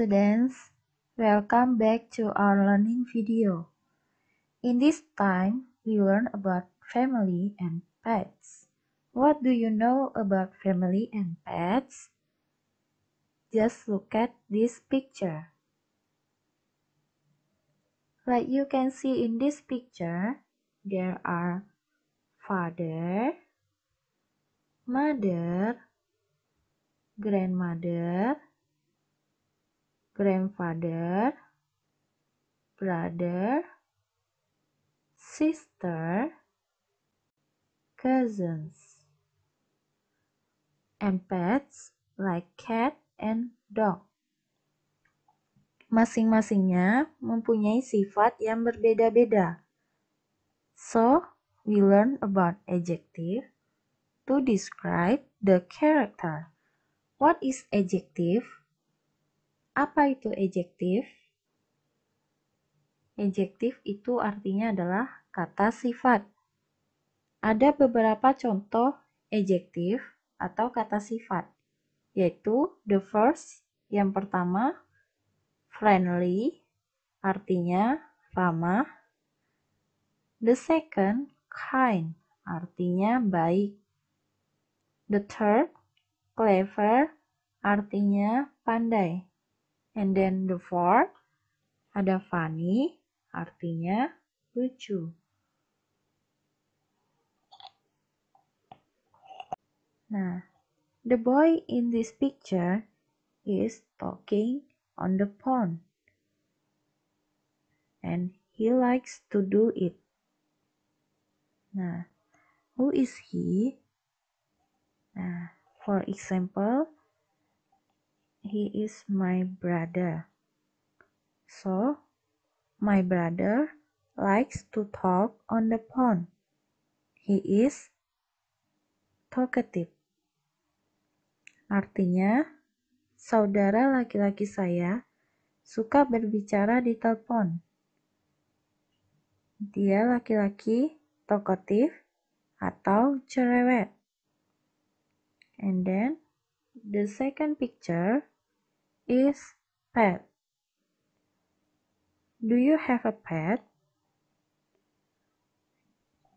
students, welcome back to our learning video. In this time, we learn about family and pets. What do you know about family and pets? Just look at this picture. Like you can see in this picture, there are father, mother, grandmother, grandfather, brother, sister, cousins, and pets like cat and dog. Masing-masingnya mempunyai sifat yang berbeda-beda. So, we learn about adjective to describe the character. What is adjective? Apa itu ejektif? Ejektif itu artinya adalah kata sifat. Ada beberapa contoh ejektif atau kata sifat, yaitu the first, yang pertama, friendly, artinya ramah. The second, kind, artinya baik. The third, clever, artinya pandai. And then the fourth, ada funny, artinya lucu. Nah, the boy in this picture is talking on the pond. And he likes to do it. Nah, who is he? Nah, for example, He is my brother. So, my brother likes to talk on the phone. He is talkative. Artinya, saudara laki-laki saya suka berbicara di telepon. Dia laki-laki talkative atau cerewet. And then, the second picture is pet. Do you have a pet?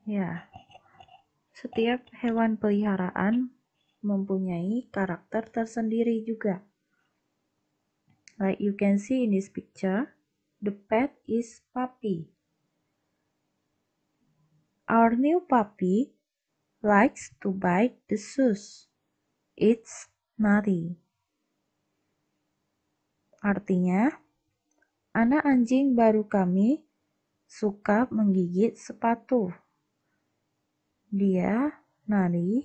Ya, setiap hewan peliharaan mempunyai karakter tersendiri juga. Like you can see in this picture, the pet is puppy. Our new puppy likes to bite the shoes. It's naughty. Artinya, anak anjing baru kami suka menggigit sepatu. Dia nari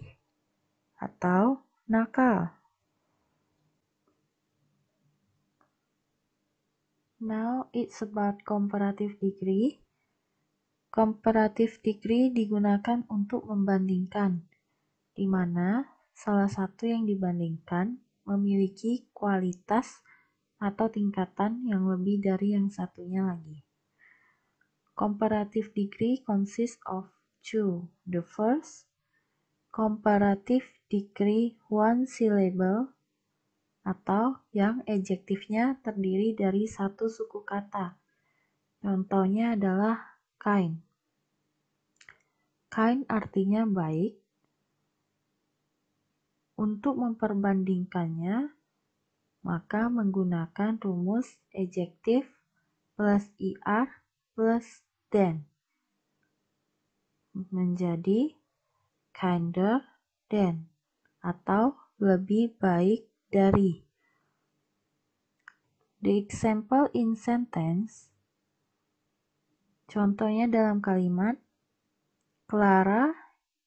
atau nakal. Now it's about comparative degree. Comparative degree digunakan untuk membandingkan, di mana salah satu yang dibandingkan memiliki kualitas atau tingkatan yang lebih dari yang satunya lagi. Comparative degree consists of two. The first, comparative degree one syllable atau yang adjektifnya terdiri dari satu suku kata. Contohnya adalah kind. Kind artinya baik. Untuk memperbandingkannya, maka menggunakan rumus ejektif plus IR er plus than menjadi kinder than atau lebih baik dari. The example in sentence Contohnya dalam kalimat Clara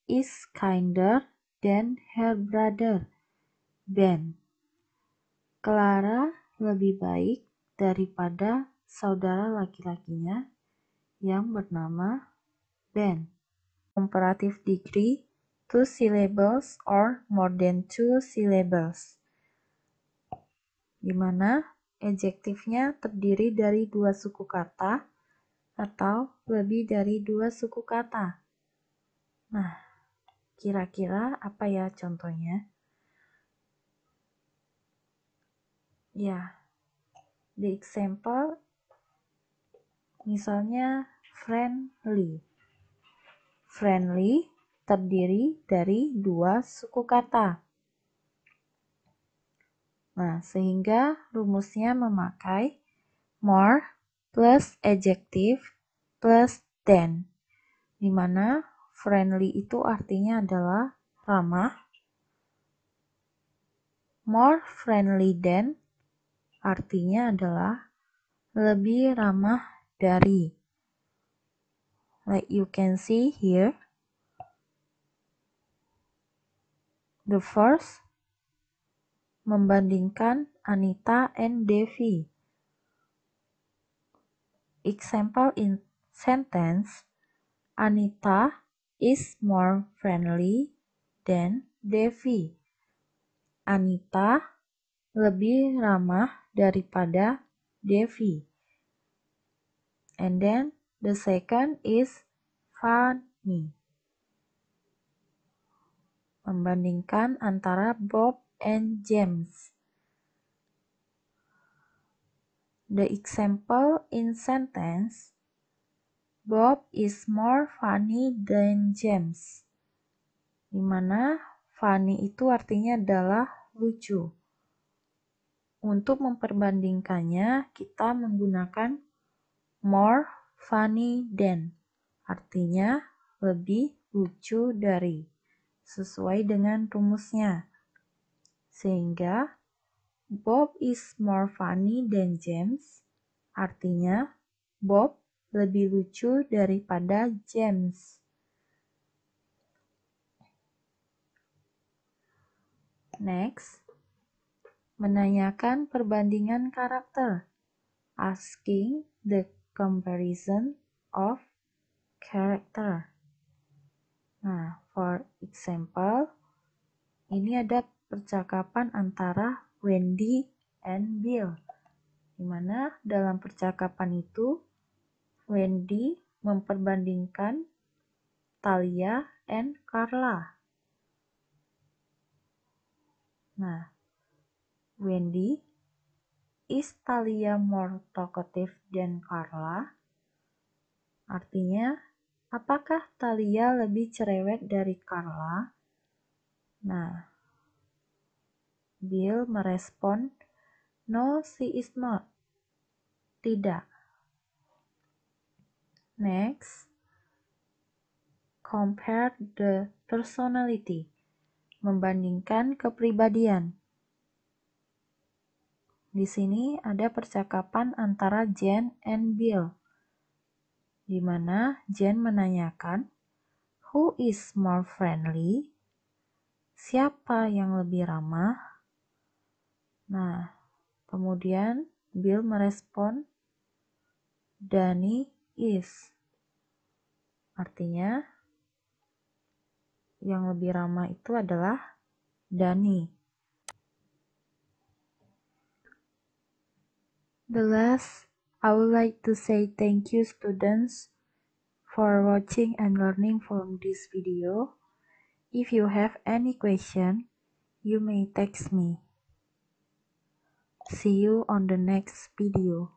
is kinder than her brother Ben. Clara lebih baik daripada saudara laki-lakinya yang bernama Ben. Comparative degree, two syllables or more than two syllables. Di mana adjektifnya terdiri dari dua suku kata atau lebih dari dua suku kata. Nah, kira-kira apa ya contohnya? ya di example misalnya friendly friendly terdiri dari dua suku kata nah sehingga rumusnya memakai more plus adjective plus than Dimana friendly itu artinya adalah ramah more friendly than artinya adalah lebih ramah dari. Like you can see here, the first membandingkan Anita and Devi. Example in sentence, Anita is more friendly than Devi. Anita lebih ramah daripada Devi. And then the second is Fanny. Membandingkan antara Bob and James. The example in sentence Bob is more funny than James. Di mana funny itu artinya adalah lucu. Untuk memperbandingkannya, kita menggunakan more funny than. Artinya, lebih lucu dari. Sesuai dengan rumusnya. Sehingga, Bob is more funny than James. Artinya, Bob lebih lucu daripada James. Next, menanyakan perbandingan karakter, asking the comparison of character. Nah, for example, ini ada percakapan antara Wendy and Bill. Dimana dalam percakapan itu, Wendy memperbandingkan Talia and Carla. Nah, Wendy, is Talia more talkative than Carla? Artinya, apakah Talia lebih cerewet dari Carla? Nah, Bill merespon, No, she is not. Tidak. Next, compare the personality. Membandingkan kepribadian. Di sini ada percakapan antara Jen and Bill, di mana Jen menanyakan, "Who is more friendly?" Siapa yang lebih ramah? Nah, kemudian Bill merespon, "Danny is." Artinya, yang lebih ramah itu adalah Danny. The last, I would like to say thank you students for watching and learning from this video. If you have any question, you may text me. See you on the next video.